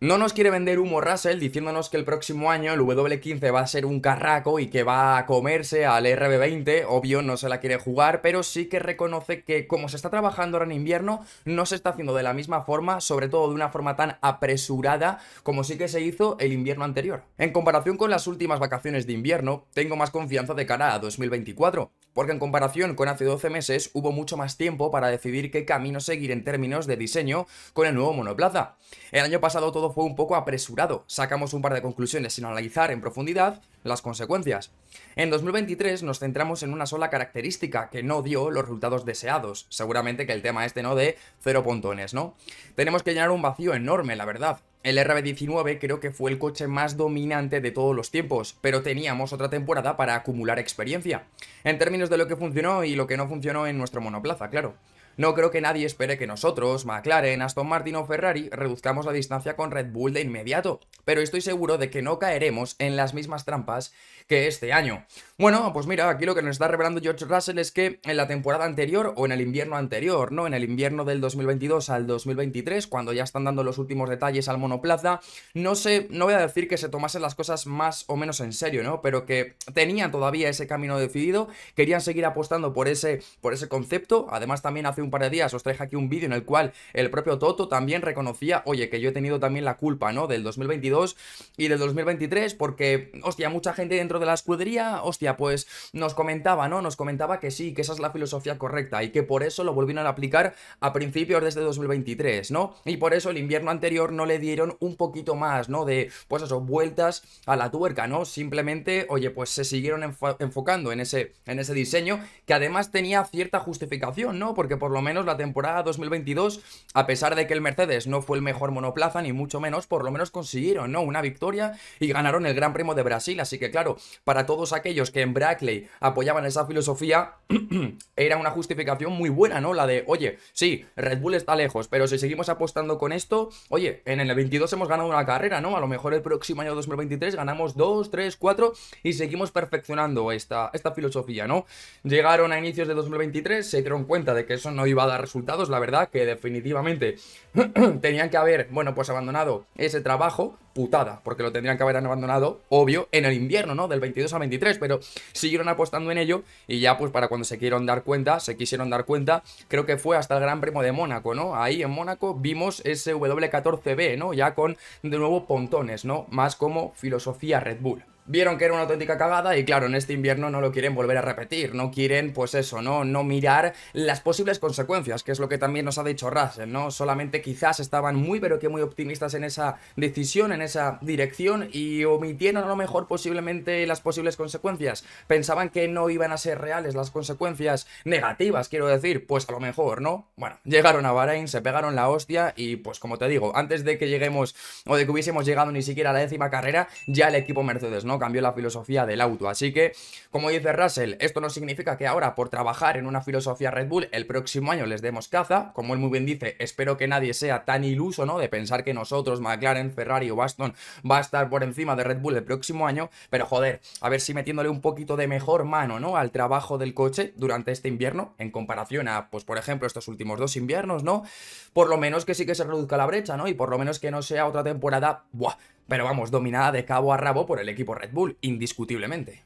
No nos quiere vender humo Russell diciéndonos que el próximo año el W15 va a ser un carraco y que va a comerse al RB20, obvio no se la quiere jugar, pero sí que reconoce que como se está trabajando ahora en invierno, no se está haciendo de la misma forma, sobre todo de una forma tan apresurada como sí que se hizo el invierno anterior. En comparación con las últimas vacaciones de invierno, tengo más confianza de cara a 2024 porque en comparación con hace 12 meses hubo mucho más tiempo para decidir qué camino seguir en términos de diseño con el nuevo monoplaza. El año pasado todo fue un poco apresurado, sacamos un par de conclusiones sin analizar en profundidad las consecuencias. En 2023 nos centramos en una sola característica que no dio los resultados deseados. Seguramente que el tema este no de cero pontones, ¿no? Tenemos que llenar un vacío enorme, la verdad. El RB19 creo que fue el coche más dominante de todos los tiempos, pero teníamos otra temporada para acumular experiencia, en términos de lo que funcionó y lo que no funcionó en nuestro monoplaza, claro. No creo que nadie espere que nosotros, McLaren, Aston Martin o Ferrari reduzcamos la distancia con Red Bull de inmediato, pero estoy seguro de que no caeremos en las mismas trampas que este año. Bueno, pues mira, aquí lo que nos está revelando George Russell es que en la temporada anterior o en el invierno anterior, ¿no? En el invierno del 2022 al 2023, cuando ya están dando los últimos detalles al monoplaza, no sé, no voy a decir que se tomasen las cosas más o menos en serio, ¿no? Pero que tenían todavía ese camino decidido, querían seguir apostando por ese, por ese concepto. Además, también hace un par de días os traje aquí un vídeo en el cual el propio Toto también reconocía, oye, que yo he tenido también la culpa, ¿no? Del 2022 y del 2023, porque, hostia, mucha gente dentro de la escudería, hostia, pues nos comentaba, ¿no? Nos comentaba que sí, que esa es la filosofía correcta y que por eso lo volvieron a aplicar a principios desde 2023, este ¿no? Y por eso el invierno anterior no le dieron un poquito más, ¿no? De, pues eso, vueltas a la tuerca, ¿no? Simplemente, oye, pues se siguieron enfocando en ese, en ese diseño que además tenía cierta justificación, ¿no? Porque por lo menos la temporada 2022, a pesar de que el Mercedes no fue el mejor monoplaza, ni mucho menos, por lo menos consiguieron, ¿no? Una victoria y ganaron el Gran Premio de Brasil, así que claro, para todos aquellos que en Brackley apoyaban esa filosofía, era una justificación muy buena, ¿no? La de, oye, sí, Red Bull está lejos, pero si seguimos apostando con esto, oye, en el 22 hemos ganado una carrera, ¿no? A lo mejor el próximo año 2023 ganamos 2, 3, 4 y seguimos perfeccionando esta, esta filosofía, ¿no? Llegaron a inicios de 2023, se dieron cuenta de que eso no iba a dar resultados, la verdad que definitivamente tenían que haber, bueno, pues abandonado ese trabajo putada, porque lo tendrían que haber abandonado, obvio, en el invierno, ¿no? Del 22 al 23, pero siguieron apostando en ello y ya pues para cuando se quisieron dar cuenta, se quisieron dar cuenta, creo que fue hasta el Gran Premio de Mónaco, ¿no? Ahí en Mónaco vimos ese W14B, ¿no? Ya con de nuevo pontones, ¿no? Más como filosofía Red Bull vieron que era una auténtica cagada y claro, en este invierno no lo quieren volver a repetir, no quieren, pues eso, no, no mirar las posibles consecuencias, que es lo que también nos ha dicho Russell, ¿no? Solamente quizás estaban muy, pero que muy optimistas en esa decisión, en esa dirección y omitieron a lo mejor posiblemente las posibles consecuencias. Pensaban que no iban a ser reales las consecuencias negativas, quiero decir, pues a lo mejor, ¿no? Bueno, llegaron a Bahrein, se pegaron la hostia y pues como te digo, antes de que lleguemos o de que hubiésemos llegado ni siquiera a la décima carrera, ya el equipo Mercedes, ¿no? Cambió la filosofía del auto. Así que, como dice Russell, esto no significa que ahora por trabajar en una filosofía Red Bull el próximo año les demos caza. Como él muy bien dice, espero que nadie sea tan iluso, ¿no? De pensar que nosotros, McLaren, Ferrari o Baston, va a estar por encima de Red Bull el próximo año. Pero joder, a ver si metiéndole un poquito de mejor mano, ¿no? Al trabajo del coche durante este invierno en comparación a, pues por ejemplo, estos últimos dos inviernos, ¿no? Por lo menos que sí que se reduzca la brecha, ¿no? Y por lo menos que no sea otra temporada, ¡buah! pero vamos, dominada de cabo a rabo por el equipo Red Bull, indiscutiblemente.